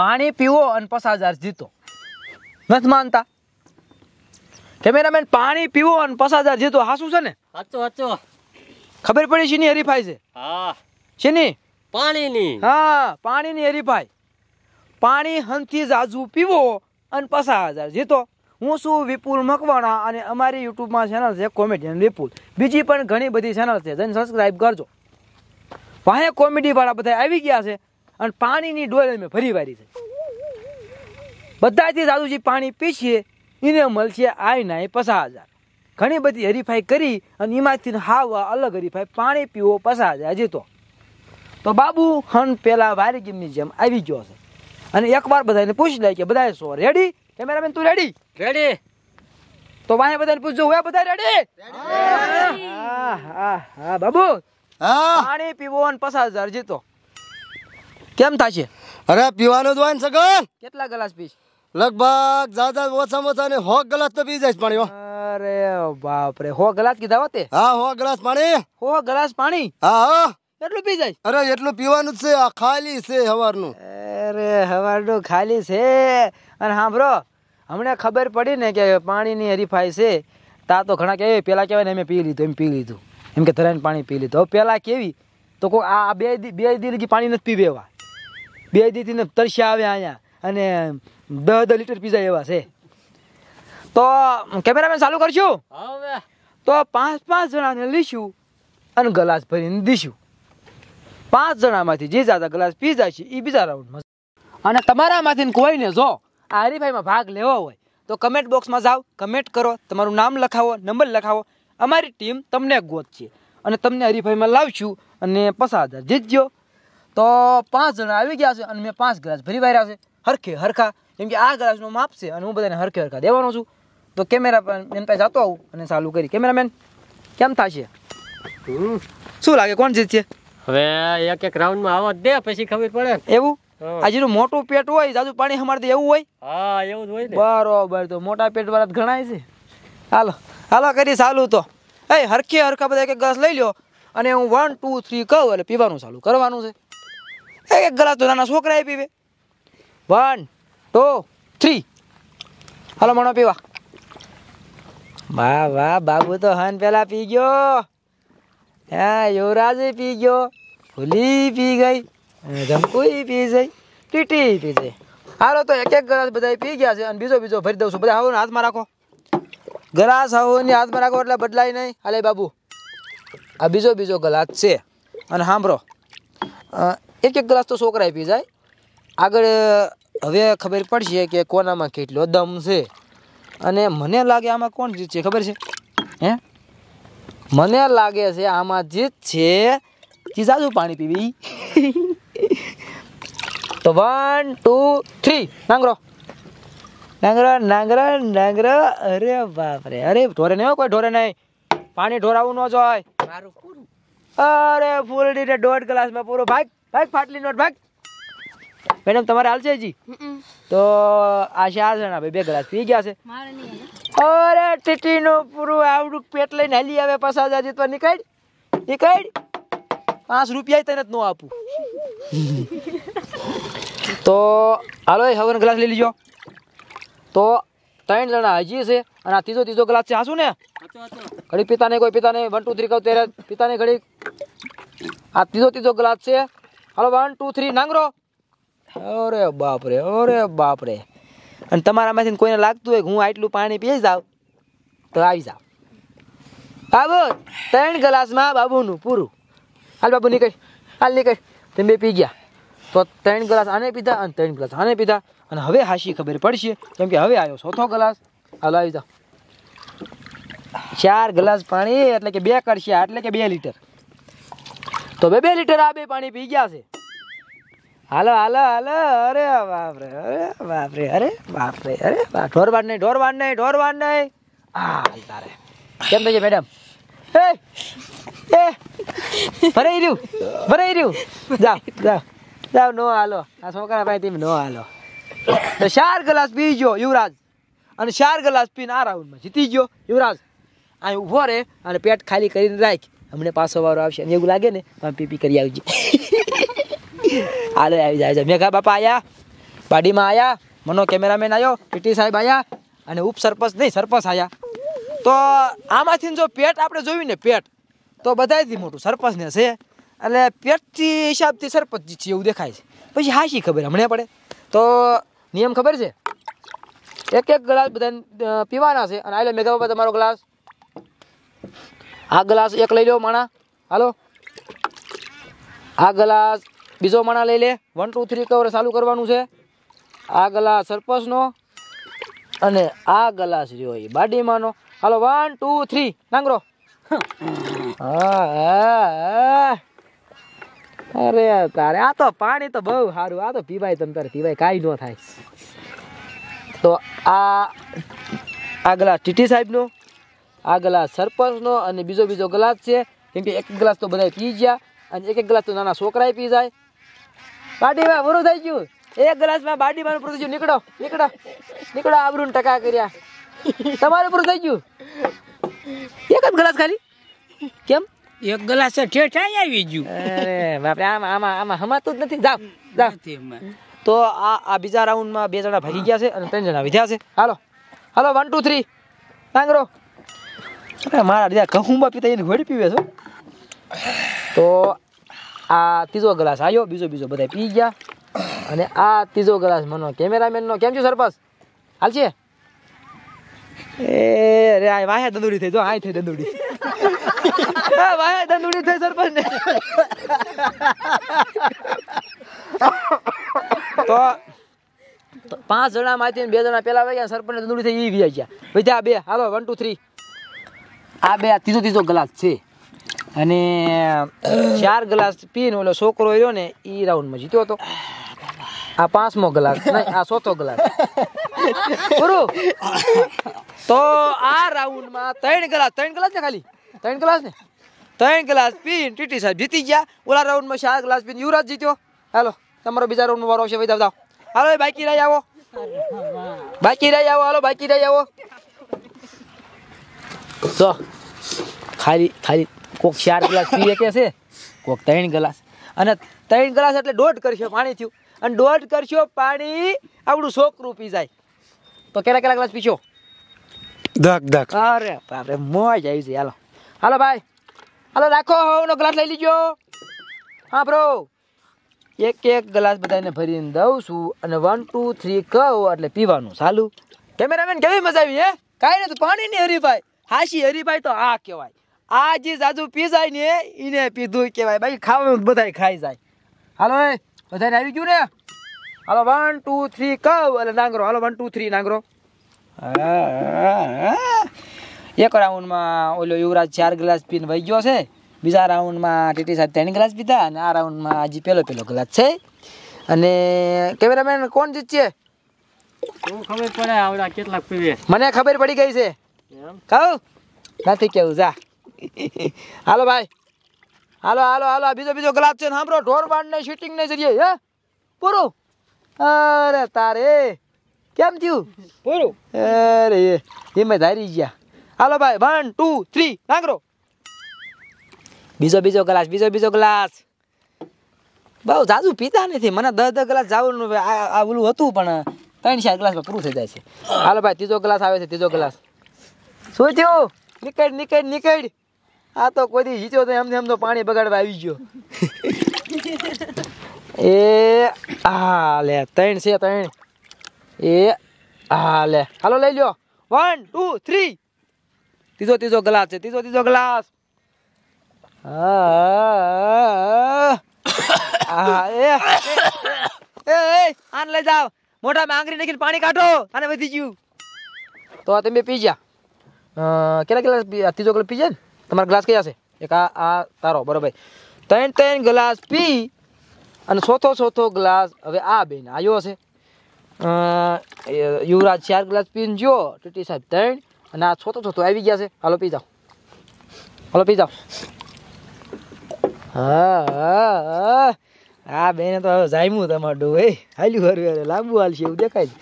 પાણી પીવો અને પચાસ જીતો નથી માનતા કેમેરામેન પાણી પીવો અને પચાસ જીતો હાસું છે ને સાચો સાચો ખબર પડી છે ની હરીફાઈ છે હા શીની પાણીની હા પાણીની હરીફાઈ પાણી હંથી જાજુ પીવો અને પચાસ હજાર જીતો હું શું વિપુલ મકવાણા અને અમારી યુટ્યુબમાં ચેનલ છે કોમેડિયન વિપુલ બીજી પણ ઘણી બધી ચેનલ છે જેને સબસ્ક્રાઈબ કરજો વાહે વાળા બધા આવી ગયા છે અને પાણીની ડોલ મેં ભરી વારી છે બધાથી સાદું જે પાણી પીસીએ એને મળશે આય નાય પચાસ હજાર ઘણી બધી હરીફાઈ કરી અને એમાંથી હાવા અલગ હરીફાઈ પાણી પીવો પચાસ હજાર જીતો તો બાબુ હન પેલા વારી ગેમની જેમ આવી ગયો છે અને એકવાર બધાને પૂછી લે કે બધા સો રેડી કેમેરામેન તું રેડી રેડી તો વાહે બધાને પૂછજો હોય બધા રેડી હા હા હા બાબુ પાણી પીવો અને પચાસ હજાર જીતો કેમ થશે અરે પીવાનું જ હોય ને સગન કેટલા ગ્લાસ પીશ લગભગ જાદા ઓછામાં ઓછા ને હો ગ્લાસ તો પી જાય પાણી અરે બાપ રે હો ગ્લાસ કીધા હોતે હા હો ગ્લાસ પાણી હો ગ્લાસ પાણી હા હા એટલું પી જાય અરે એટલું પીવાનું જ છે આ ખાલી છે હવારનું અરે હવારનું ખાલી છે અને સાંભળો હમણાં ખબર પડી ને કે પાણીની હરીફાઈ છે તા તો ઘણા કે પેલા કેવાય ને અમે પી લીધું એમ પી લીધું એમ કે ધરાઈને પાણી પી લીધું હવે પેલા કેવી તો કોઈ આ બે બે દિલગી પાણી નથી પીવેવા બે દીથી તરસ્યા આવ્યા અહીંયા અને દહ દહ લીટર પીઝા એવા છે તો કેમેરામેન ચાલુ કરશું તો પાંચ પાંચ જણાને લઈશું અને ગ્લાસ ભરીને દીશું પાંચ જણામાંથી જે જાતા ગ્લાસ પી જાય છે એ બીજા રાઉન્ડમાં અને તમારામાંથી કોઈને જો આ હરીફાઈમાં ભાગ લેવો હોય તો કમેન્ટ બોક્સમાં જાઓ કમેન્ટ કરો તમારું નામ લખાવો નંબર લખાવો અમારી ટીમ તમને ગોત છે અને તમને હરીફાઈમાં લાવશું અને પસાર જીતજો તો પાંચ જણા આવી ગયા છે અને મેં પાંચ ગ્લાસ ભરી વાર્યા છે હરખે હરખા કેમ કે આ ગ્લાસનું માપ છે અને હું બધાને હરખે હરખા દેવાનો છું તો કેમેરા મેન પાસે જતો આવું અને ચાલુ કરી કેમેરામેન કેમ થશે શું લાગે કોણ જીતશે હવે એક એક રાઉન્ડમાં આવા દે પછી ખબર પડે એવું આજે જેનું મોટું પેટ હોય જાજુ પાણી દે એવું હોય હા એવું જ હોય બરોબર તો મોટા પેટ વાળા ઘણાય છે હાલો હાલો કરી ચાલુ તો એ હરખે હરખા બધા એક ગ્લાસ લઈ લ્યો અને હું વન ટુ થ્રી કહું એટલે પીવાનું ચાલુ કરવાનું છે એક ગલા તો નાના છોકરા પીવે વન ટુ થ્રી હાલો મણો પીવા વાહ વાહ બાબુ તો હન પેલા પી ગયો હા યુવરાજ પી ગયો ફૂલી પી ગઈ ધમકુઈ પી જઈ ટીટી પી જઈ હાલો તો એક એક ગ્લાસ બધા પી ગયા છે અને બીજો બીજો ભરી દઉં છું બધા હવને હાથમાં રાખો ગ્લાસ હવની હાથમાં રાખો એટલે બદલાય નહીં હાલે બાબુ આ બીજો બીજો ગ્લાસ છે અને સાંભળો એક એક ગ્લાસ તો છોકરાએ પી જાય આગળ હવે ખબર પડશે કે કોનામાં કેટલો દમ છે અને મને લાગે આમાં કોણ જીત છે ખબર છે હે મને લાગે છે આમાં જીત છે ચીજાજુ પાણી પીવી તો વન ટુ થ્રી નાંગરો નાંગરો નાંગરો નાંગરો અરે બાપરે અરે ઢોરે નહીં કોઈ ઢોરે નહીં પાણી ઢોરાવું ન જોય મારું અરે ફૂલ દોઢ ગ્લાસમાં પૂરો ભાઈ ભાગ ફાટલી નોટ ભાગ મેડમ તમારે હાલશે હજી તો આશા હાલ છે ભાઈ બે ગ્લાસ પી ગયા છે અરે ટીટીનું પૂરું આવડું પેટ લઈને હાલી આવે પસાર જાજી તો નીકળ નીકળ પાંચ રૂપિયા તને જ ન આપું તો હાલો એ હવે ગ્લાસ લઈ લીજો તો ત્રણ જણા હજી છે અને આ ત્રીજો ત્રીજો ગ્લાસ છે હાસું ને ઘડી પિતાને કોઈ પિતાને વન ટુ થ્રી કહું ત્યારે પિતાને ઘડી આ ત્રીજો ત્રીજો ગ્લાસ છે હાલો વન ટુ થ્રી નાંગરો અરે બાપરે અરે બાપરે અને તમારામાંથી કોઈને લાગતું હોય કે હું આટલું પાણી પી જાઉં તો આવી જાઓ બાબુ ત્રણ ગ્લાસમાં બાબુનું પૂરું હાલ બાબુ નીકળ હાલ નીકળ તેમ બે પી ગયા તો ત્રણ ગ્લાસ આને પીધા અને ત્રણ ગ્લાસ આને પીધા અને હવે હાશી ખબર પડશે કેમ કે હવે આવ્યો ચોથો ગ્લાસ હાલ આવી જાઓ ચાર ગ્લાસ પાણી એટલે કે બે કરશે એટલે કે બે લીટર તો બે બે લીટર આ બે પાણી પી ગયા છે હાલો હાલો હાલો અરે બાપરે અરે બાપરે અરે બાપરે અરે બાપ ઢોરવાડ નહીં ઢોરવાડ નહીં ઢોર વાડ નહીં આ તારે કેમ થઈ મેડમ એ એ ભરાઈ રહ્યું ભરાઈ રહ્યું જાઓ જાઓ જાઓ નો હાલો આ છોકરા ભાઈ તમે નો હાલો તો ચાર ગ્લાસ પી ગયો યુવરાજ અને ચાર ગ્લાસ પીને આ રાઉન્ડમાં જીતી ગયો યુવરાજ અહીં ઊભો રહે અને પેટ ખાલી કરીને રાખ અમને પાછો વારો આવશે એમ એવું લાગે ને પણ પીપી કરી આવજે હાલો આવી જાય મેઘા બાપા આવ્યા પાડીમાં આવ્યા મનો કેમેરામેન આવ્યો પીટી સાહેબ આવ્યા અને ઉપ સરપંચ નહીં સરપંચ આવ્યા તો આમાંથી જો પેટ આપણે જોયું ને પેટ તો બધાથી મોટું સરપંચને છે એટલે પેટથી હિસાબથી સરપંચ છે એવું દેખાય છે પછી હાશી ખબર હમણે પડે તો નિયમ ખબર છે એક એક ગ્લાસ બધાને પીવાના છે અને આવેલો મેઘા બાપા તમારો ગ્લાસ આ ગ્લાસ એક લઈ લો માણા હાલો આ ગ્લાસ બીજો માણા લઈ લે વન ટુ થ્રી કવર ચાલુ કરવાનું છે આ ગ્લાસ સરપંચનો અને આ ગ્લાસ રહ્યો એ બાડીમાંનો હાલો વન ટુ થ્રી નાંગરો અરે તારે આ તો પાણી તો બહુ સારું આ તો પીવાય તમ તારે પીવાય કાંઈ ન થાય તો આ આ ગ્લાસ ટીટી સાહેબનો આ ગ્લાસ સરપંચનો અને બીજો બીજો ગ્લાસ છે કેમ કે એક ગ્લાસ તો બધા પી ગયા અને એક એક ગ્લાસ તો નાના છોકરાએ પી જાય બાડીમાં વરું થઈ ગયું એક ગ્લાસમાં બાડીમાં પૂરું થઈ ગયું નીકળો નીકળો નીકળો આબરૂન ટકા કર્યા તમારે પૂરું થઈ ગયું એક જ ગ્લાસ ખાલી કેમ એક ગ્લાસ ઠેઠ આવી ગયું અરે બાપરે આમ આમાં આમાં હમાતું જ નથી જાવ જાવ તો આ આ બીજા રાઉન્ડમાં બે જણા ભરી ગયા છે અને ત્રણ જણા વિધ્યા છે હાલો હાલો વન ટુ થ્રી ડાંગરો અરે મારા દીધા ઘઉંમાં પીતા એને ઘોડી પીવે છો તો આ ત્રીજો ગ્લાસ આવ્યો બીજો બીજો બધા પી ગયા અને આ ત્રીજો ગ્લાસ મનો કેમેરામેનનો કેમ છે સરપંચ હાલ છે એ રે આ વાહે દંદુડી થઈ જો આ થઈ દંદુડી વાહે દંદુડી થઈ સરપંચ ને તો પાંચ જણા માંથી બે જણા પેલા વાગ્યા સરપંચ દંદુડી થઈ એ વ્યા ગયા બધા બે હાલો વન ટુ થ્રી આ બે ત્રીજો ત્રીજો ગ્લાસ છે અને ચાર ગ્લાસ પીને ઓલો છોકરો રહ્યો ને એ રાઉન્ડમાં જીત્યો હતો આ પાંચમો ગ્લાસ નહીં આ ચોથો ગ્લાસ પૂરું તો આ રાઉન્ડમાં ત્રણ ગ્લાસ ત્રણ ગ્લાસ ને ખાલી ત્રણ ગ્લાસ ને ત્રણ ગ્લાસ પીને ટીટી સાહેબ જીતી ગયા ઓલા રાઉન્ડમાં ચાર ગ્લાસ પીને યુવરાજ જીત્યો હાલો તમારો બીજા રાઉન્ડ વારો છે ભાઈ દાદા હાલો બાકી રહી આવો બાકી રહી આવો હાલો બાકી રહી આવો તો ખાલી ખાલી કોક ચાર ગ્લાસ પી શકે છે કોક ત્રણ ગ્લાસ અને ત્રણ ગ્લાસ એટલે દોઢ કરશો પાણી થયું અને દોઢ કરશો પાણી આપણું છોકરું પી જાય તો કેટલા કેટલા ગ્લાસ પીશો ધક ધક અરે બાપરે મોજ આવી છે હાલો હાલો ભાઈ હાલો રાખો હવનો ગ્લાસ લઈ લીજો હા બ્રો એક એક ગ્લાસ બધાને ભરીને દઉં છું અને વન ટુ થ્રી કહું એટલે પીવાનું ચાલુ કેમેરામેન કેવી મજા આવી હે કાંઈ નહીં પાણી નહીં હરી ભાઈ હાશી હરીભાઈ તો આ કહેવાય આ જે જાજુ પી જાય ને એને પીધું કહેવાય બાકી ખાવાનું બધા ખાઈ જાય હાલો એ બધાને આવી ગયું ને હાલો વન ટુ થ્રી કવ એટલે નાંગરો હાલો વન ટુ થ્રી નાંગરો એક રાઉન્ડમાં ઓલો યુવરાજ ચાર ગ્લાસ પીને વહી ગયો છે બીજા રાઉન્ડમાં ટીટી સાહેબ ત્રણ ગ્લાસ પીધા અને આ રાઉન્ડમાં હજી પેલો પેલો ગ્લાસ છે અને કેમેરામેન કોણ જીતશે મને ખબર પડી ગઈ છે કહું નથી કેવું જા હાલો ભાઈ હાલો હાલો હાલો બીજો બીજો ગ્લાસ છે સાંભળો ઢોર બાંડ ને શૂટિંગ ને જઈએ હે પૂરું અરે તારે કેમ થયું પૂરું અરે હિંમત હારી ગયા હાલો ભાઈ વન ટુ થ્રી નાંગરો બીજો બીજો ગ્લાસ બીજો બીજો ગ્લાસ બહુ જાજુ પીતા નથી મને દસ દસ ગ્લાસ જાવું આ હતું પણ ત્રણ ચાર ગ્લાસમાં પૂરું થઈ જાય છે હાલો ભાઈ ત્રીજો ગ્લાસ આવે છે ત્રીજો ગ્લાસ શું થયું નીકળ નીકળ નીકળ આ તો કોઈ જીત્યો તો એમને એમ તો પાણી બગાડવા આવી ગયો એ હા લે ત્રણ છે ત્રણ એ હા લે હાલો લઈ લ્યો વન ટુ થ્રી ત્રીજો ત્રીજો ગ્લાસ છે ત્રીજો ત્રીજો ગ્લાસ આન લઈ જાવ મોઢામાં આંગળી નાખીને પાણી કાઢો અને વધી ગયું તો તમે પી ગયા કેટલા કેટલા ત્રીજો ગ્લાસ પી જાય ને તમારા ગ્લાસ કયા છે એક આ આ તારો બરોબર ત્રણ ત્રણ ગ્લાસ પી અને ચોથો ચોથો ગ્લાસ હવે આ બેન આવ્યો છે યુવરાજ ચાર ગ્લાસ પીને જો ટીટી સાહેબ ત્રણ અને આ ચોથો ચોથો આવી ગયા છે હાલો પી જાઓ હાલો પી જાઓ હા આ બેને તો હવે જામ્યું તમારું એ હાલ્યું હરું લાંબુ હાલશે એવું દેખાય છે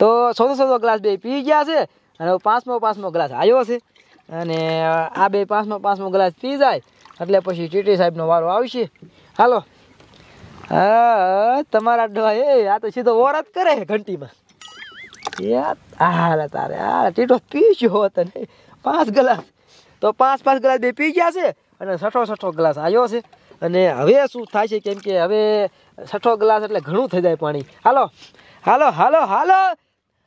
તો ચોથો ચોથો ગ્લાસ બે પી ગયા છે અને પાંચમો પાંચમો ગ્લાસ આવ્યો છે અને આ બે પાંચમો પાંચમો ગ્લાસ પી જાય એટલે પછી ટીટી સાહેબનો વારો આવશે હાલો હા તમારા ડોહા એ આ તો સીધો વોર કરે ઘંટીમાં હાલે તારે હા ટીટો પી ગયો તને પાંચ ગ્લાસ તો પાંચ પાંચ ગ્લાસ બે પી ગયા છે અને છઠ્ઠો છઠ્ઠો ગ્લાસ આવ્યો છે અને હવે શું થાય છે કેમ કે હવે છઠ્ઠો ગ્લાસ એટલે ઘણું થઈ જાય પાણી હાલો હાલો હાલો હાલો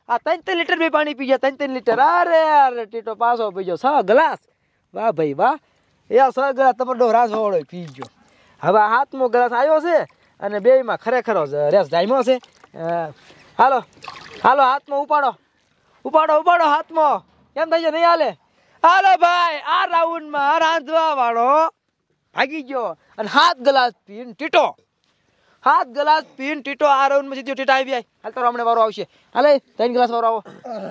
આ ત્રણ ત્રણ લીટર બી પાણી પી ગયા ત્રણ ત્રણ લીટર અરે અરે ટીટો પાછો પીજો છ ગ્લાસ વાહ ભાઈ વાહ એ છ ગ્લાસ તમારો ડો રાસવાળો પી ગયો હવે હાથમો ગ્લાસ આવ્યો છે અને બેયમાં ખરેખર રેસ જામ્યો છે હાલો હાલો હાથમાં ઉપાડો ઉપાડો ઉપાડો હાથમાં કેમ થઈ છે નહીં હાલે હાલો ભાઈ આ રાઉન્ડમાં રાંધવા વાળો ભાગી ગયો અને હાથ ગ્લાસ પીને ટીટો સાત ગ્લાસ પીન ટીટો આ રાઉન્ડ માં જીત્યો ટીટા આવી જાય હાલ તો હમણાં વારો આવશે હાલે ત્રણ ગ્લાસ વારો આવો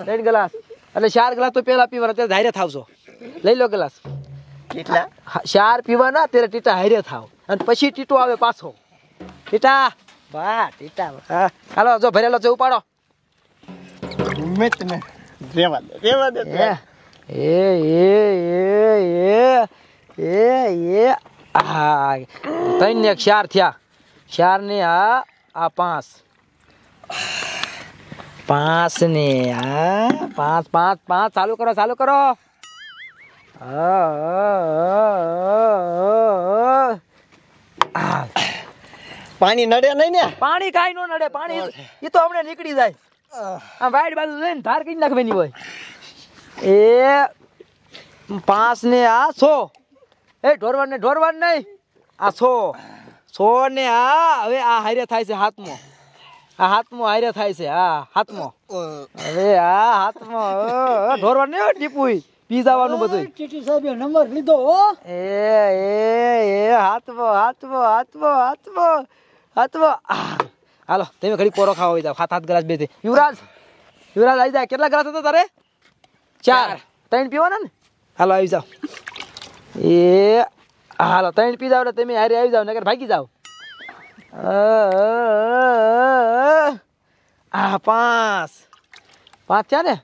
ત્રણ ગ્લાસ એટલે ચાર ગ્લાસ તો પેલા પીવાના ત્યારે ધારે થાવશો લઈ લો ગ્લાસ કેટલા ચાર પીવાના ત્યારે ટીટા હારે થાવ અને પછી ટીટો આવે પાછો ટીટા વાહ ટીટા હાલો જો ભરેલો છે ઉપાડો મેં રેવા દે રેવા દે એ એ એ એ એ એ આ ત્રણ ને થયા ચાર ને આ આ પાંચ પાંચ ને આ પાંચ પાંચ પાંચ ચાલુ કરો ચાલુ કરો પાણી નડે નહીં ને પાણી કાઈ નો નડે પાણી એ તો હમણાં નીકળી જાય આ વાઈડ બાજુ જઈને ધાર કઈ નાખવાની હોય એ પાંચ ને આ છો એ ઢોરવાન ને ઢોરવાન નહીં આ છો સો ને આ હવે આ હારે થાય છે હાથમો આ હાથમાં હારે થાય છે આ હાથમો હવે આ હાથમાં ઢોરવા નહીં ટીપુઈ પી જવાનું બધું ટીટી સાહેબે નંબર લીધો હો એ એ એ હાથમાં હાથમાં હાથમાં હાથમાં હાથમાં હાલો તમે ઘડી કોરો ખાવા આવી જાવ હાથ હાથ ગ્લાસ બે યુવરાજ યુવરાજ આવી જાય કેટલા ગ્લાસ હતા તારે ચાર ત્રણ પીવાના ને હાલો આવી જાવ એ હાલો ત્રણ પી જાવ એટલે તમે હારે આવી જાવ નગર ભાગી જાવ આ પાંચ પાંચ થયા ને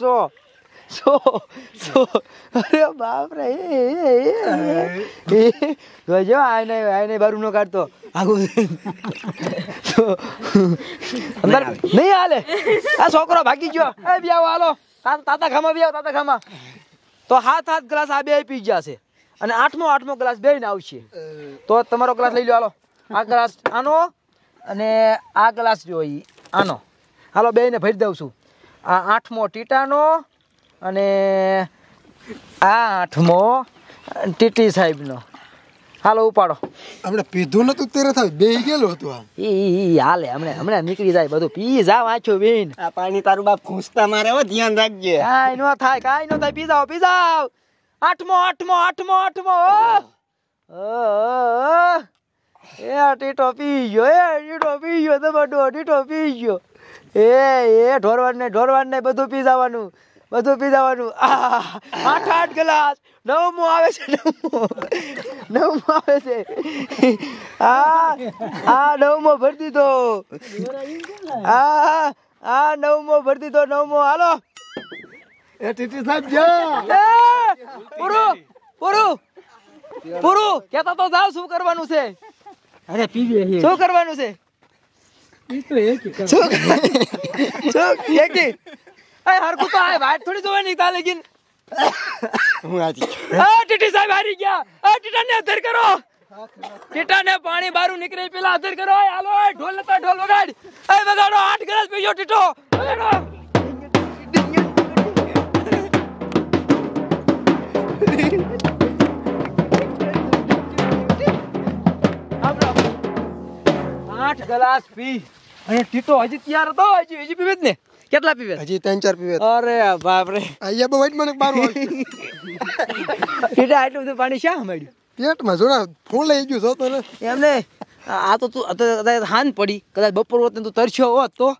સો સો સો અરે બાપ રે જો આને આને બારું નો કાઢતો આગું અંદર નહીં હાલે આ છોકરો ભાગી ગયો એ બિયાવો હાલો તાતા ખામા બિયાવો તાતા ખામા તો હાથ હાથ ગ્લાસ આ બે પી ગયા છે અને આઠમો આઠમો ગ્લાસ બે આવશે તો તમારો ગ્લાસ લઈ લો હાલો આ ગ્લાસ આનો અને આ ગ્લાસ જો આનો હાલો બેને ભરી દઉં છું આ આઠમો ટીટાનો અને આ આઠમો ટીટી સાહેબનો હાલો ઉપાડો હમણે પીધું નતું તેરે થાય બે ગયેલું હતું આમ ઈ હાલે હમણે હમણે નીકળી જાય બધું પી જા વાંચો બેન આ પાણી તારું બાપ ખૂંસતા મારે હો ધ્યાન રાખજે કાઈ નો થાય કાઈ ન થાય પી જાવ પી જાવ આઠમો આઠમો આઠમો આઠમો એ આટી ટોપી ગયો એ આટી ટોપી ગયો તો બધું આટી ટોપી ગયો એ એ ઢોરવાડ ને ઢોરવાડ ને બધું પી જવાનું બધું પી જવાનું આઠ આઠ ગ્લાસ નવમો આવે છે નવમો આવે છે આ આ નવમો ભરી દીધો આ આ નવમો ભરી દીધો નવમો હાલો એ ટીટી સાહેબ જા પૂરું પૂરું પૂરું કેતો તો જાવ શું કરવાનું છે અરે પીવી શું કરવાનું છે શું શું એકી અરે હરકુ તો આ વાત થોડી જોવાની તા લેકિન હું આજી આ પાણી બારું નીકળે પેલા અધર કરો ઢોલ ઢોલ વગાડ આઠ ગ્લાસ પીજો ટીટો આઠ ગ્લાસ પી અને ટીટો હજી તૈયાર હતો હજી હજી પીવે જ ને કેટલા પીવે હજી ત્રણ ચાર પીવે અરે બાપરે અહીંયા બહુ મને બારું ટીટા આટલું બધું પાણી શા મળ્યું પેટમાં જોડા ફૂલ લઈ ગયું છો એમ ને આ તો તું હાન પડી કદાચ બપોર હોત ને તું તરસ્યો હોત તો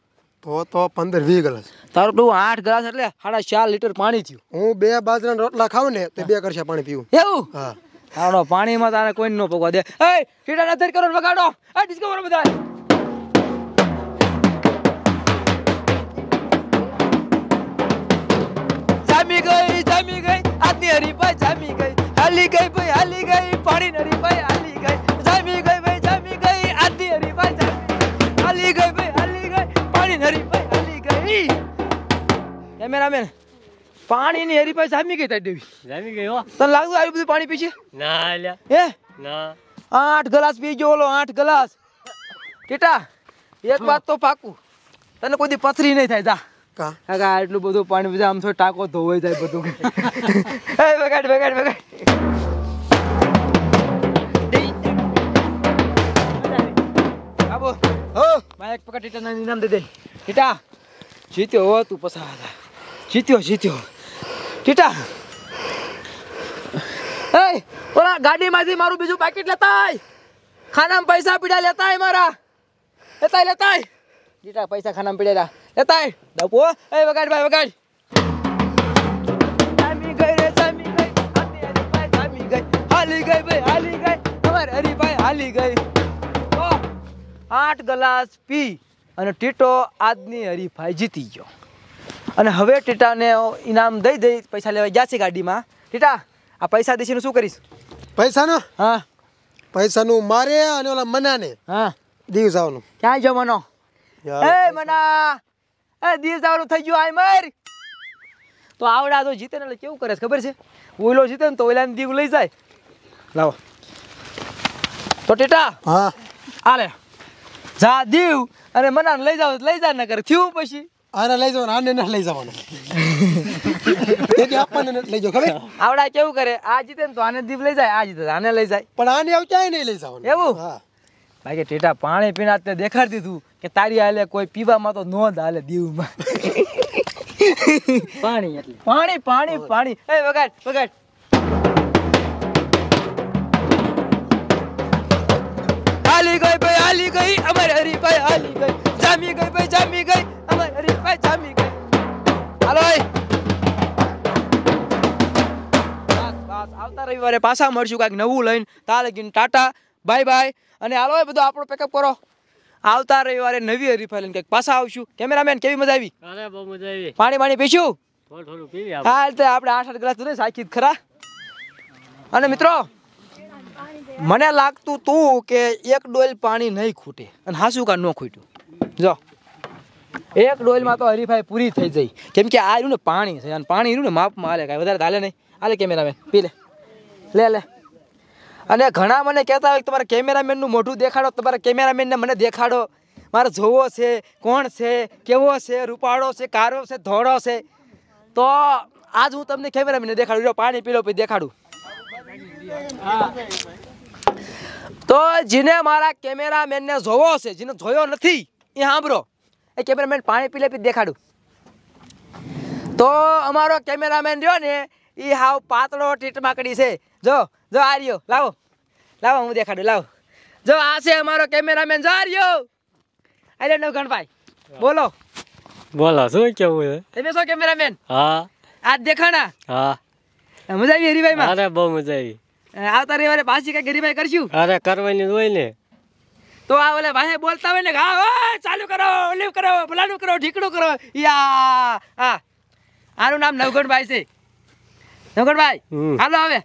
તો તો પંદર વીસ ગ્લાસ તારું પેલું આઠ ગ્લાસ એટલે સાડા ચાર લીટર પાણી થયું હું બે બાજરા રોટલા ખાવ ને તો બે કરશે પાણી પીવું એવું હા તારો પાણીમાં તારે કોઈ ન પકવા દે એ સીટા નથી કરો વગાડો એ ડિસ્કવર બધા જામી ગઈ જામી ગઈ આજની હરી ભાઈ જામી ગઈ હાલી ગઈ ભાઈ હાલી ગઈ પાણી નરી ભાઈ પાણી હરીફાઈ હાલી ગઈ કેમેરામેન પાણી ની હરીફાઈ જામી ગઈ તારી દેવી જામી ગઈ હો તને લાગતું આવી બધું પાણી પીશે ના અલ્યા હે ના આઠ ગ્લાસ પીજો ઓલો આઠ ગ્લાસ કેટા એક વાત તો પાકું તને કોઈ દી પથરી નહીં થાય જા કાકા એટલું બધું પાણી પીધા આમ થોડું ટાકો ધોવાઈ જાય બધું બગાડ બગાડ બગાડ બાઇક પકડ ટીટાના ઇનામ દે દે ટીટા જીત્યો હો તું પસાર જીત્યો જીત્યો ટીટા એ ઓલા ગાડીમાંથી મારું બીજું પાકીટ લેતાય ખાનામાં પૈસા પીડા લેતાય મારા લેતાય લેતાય ટીટા પૈસા ખાનામાં પીડેલા લેતાય ડપો એ વગાડ ભાઈ વગાડ હાલી ગઈ ભાઈ હાલી ગઈ તમારે હરી ભાઈ હાલી ગઈ આઠ ગ્લાસ પી અને ટીટો આજની હરીફાઈ જીતી ગયો અને હવે ટીટાને ઇનામ દઈ દઈ પૈસા લેવા ગયા છે ગાડીમાં ટીટા આ પૈસા દેશીનું શું કરીશ પૈસાનો હા પૈસાનું મારે અને ઓલા મનાને હા દીવ જવાનું ક્યાં જો મનો એ મના એ દીવ જવાનું થઈ ગયું આય મર તો આવડા તો જીતે એટલે કેવું કરે છે ખબર છે ઓઈલો જીતે ને તો ઓઈલાને દીવ લઈ જાય લાવો તો ટેટા હા આલે જા દીવ અને મને લઈ જાવ લઈ જા નગર થયું પછી આને લઈ જવાનું આને ન લઈ જવાનું તેથી આપણને લઈ જાવ ખબર આવડા કેવું કરે આ જીતે ને તો આને દીવ લઈ જાય આ જીતે આને લઈ જાય પણ આને આવું ક્યાંય નહીં લઈ જવાનું એવું બાકી ટેટા પાણી પીના તે દેખાડી દીધું કે તારી હાલે કોઈ પીવામાં તો નોંધ હાલે દીવમાં પાણી એટલે પાણી પાણી પાણી એ વગાડ વગાડ જામી ગઈ ભાઈ જામી ગઈ અમારી ભાઈ જામી ગઈ હાલો આવતા રવિવારે પાછા મળશું કાંઈક નવું લઈને તા લગીને ટાટા બાય બાય અને હાલો બધું આપણો પેકઅપ કરો આવતા રવિવારે નવી હરીફાઈ લઈને કંઈક પાછા આવશું કેમેરામેન કેવી મજા આવી પાણી પાણી પીશું હા એટલે આપણે આઠ આઠ ગ્લાસ નહીં સાચી ખરા અને મિત્રો મને લાગતું તું કે એક ડોલ પાણી નહીં ખૂટે અને હાસુ કા ન ખૂટ્યું જો એક ડોલમાં તો હરીફાઈ પૂરી થઈ જઈ કેમ કે આ રહ્યું ને પાણી છે અને પાણી રહ્યું ને માપમાં હાલે કાંઈ વધારે હાલે નહીં હાલે કેમેરામેન પી લે લે લે અને ઘણા મને કહેતા હોય કે તમારા કેમેરામેનનું મોઢું દેખાડો તમારા કેમેરામેનને મને દેખાડો મારે જોવો છે કોણ છે કેવો છે રૂપાળો છે કારો છે ધોળો છે તો આજ હું તમને કેમેરામેનને દેખાડું પાણી પીલો પછી દેખાડું તો જેને મારા કેમેરામેનને જોવો છે જેને જોયો નથી એ સાંભળો એ કેમેરામેન પાણી પી લે પી દેખાડું તો અમારો કેમેરામેન રહ્યો ને એ હાવ પાતળો ટીટમાકડી છે જો જો આ રહ્યો લાવો લાવો હું દેખાડું લાવો જો આ છે અમારો કેમેરામેન જો આ રહ્યો અરે નવઘણભાઈ બોલો બોલો શું કેવું છે તમે શું કેમેરામેન હા આજ દેખાણા હા મજા આવી હરીભાઈ અરે બહુ મજા આવી આવતા રવિવારે પાછી કઈ ગરીબાઈ કરશું અરે કરવાની હોય ને તો આ ઓલે ભાઈ બોલતા હોય ને હા ચાલુ કરો ઓલું કરો ભલાનું કરો ઢીકડું કરો યા હા આનું નામ નવગણભાઈ છે નવગણભાઈ હાલો હવે